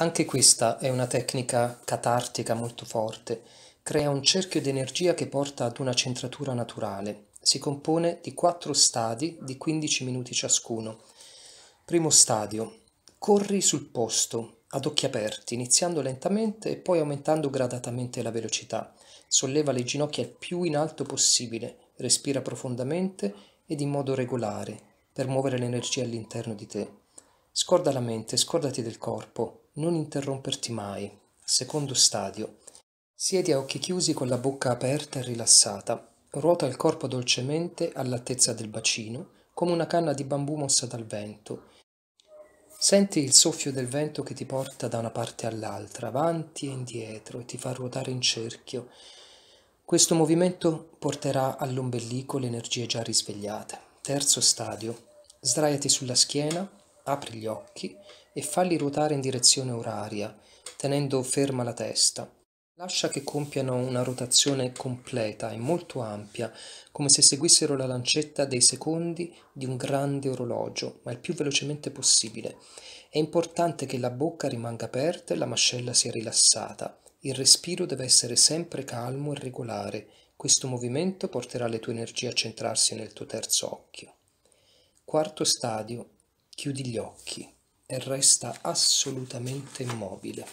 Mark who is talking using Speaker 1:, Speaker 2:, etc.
Speaker 1: Anche questa è una tecnica catartica molto forte. Crea un cerchio di energia che porta ad una centratura naturale. Si compone di quattro stadi di 15 minuti ciascuno. Primo stadio. Corri sul posto, ad occhi aperti, iniziando lentamente e poi aumentando gradatamente la velocità. Solleva le ginocchia il più in alto possibile, respira profondamente ed in modo regolare, per muovere l'energia all'interno di te. Scorda la mente, scordati del corpo, non interromperti mai. Secondo stadio. Siedi a occhi chiusi con la bocca aperta e rilassata. Ruota il corpo dolcemente all'altezza del bacino, come una canna di bambù mossa dal vento. Senti il soffio del vento che ti porta da una parte all'altra, avanti e indietro, e ti fa ruotare in cerchio. Questo movimento porterà all'ombelico le energie già risvegliate. Terzo stadio. Sdraiati sulla schiena apri gli occhi e falli ruotare in direzione oraria, tenendo ferma la testa. Lascia che compiano una rotazione completa e molto ampia, come se seguissero la lancetta dei secondi di un grande orologio, ma il più velocemente possibile. È importante che la bocca rimanga aperta e la mascella sia rilassata. Il respiro deve essere sempre calmo e regolare. Questo movimento porterà le tue energie a centrarsi nel tuo terzo occhio. Quarto stadio, Chiudi gli occhi e resta assolutamente immobile.